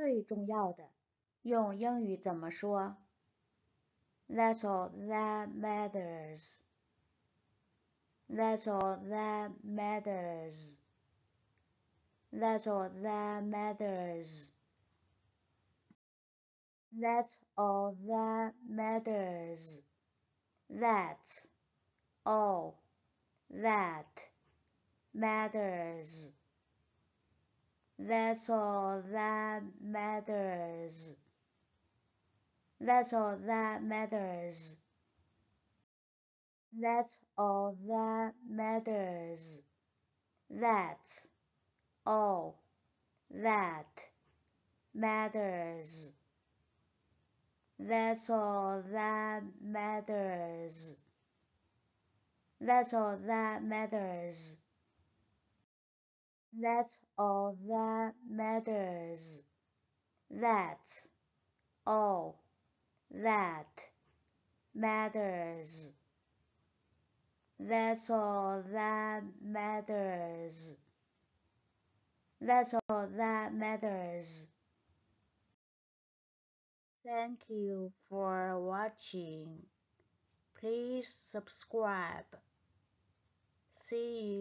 最重要的。用英语怎么说？That's all that matters. That's all that matters. That's all that matters. That's all that matters. That's all that matters. That's all that matters. That's all that matters. That's all that matters. That's all that matters. That's all that matters. That's all that matters. That's all that matters. That's all that matters. That's all that matters. That's all that matters. Thank you for watching. Please subscribe. See you.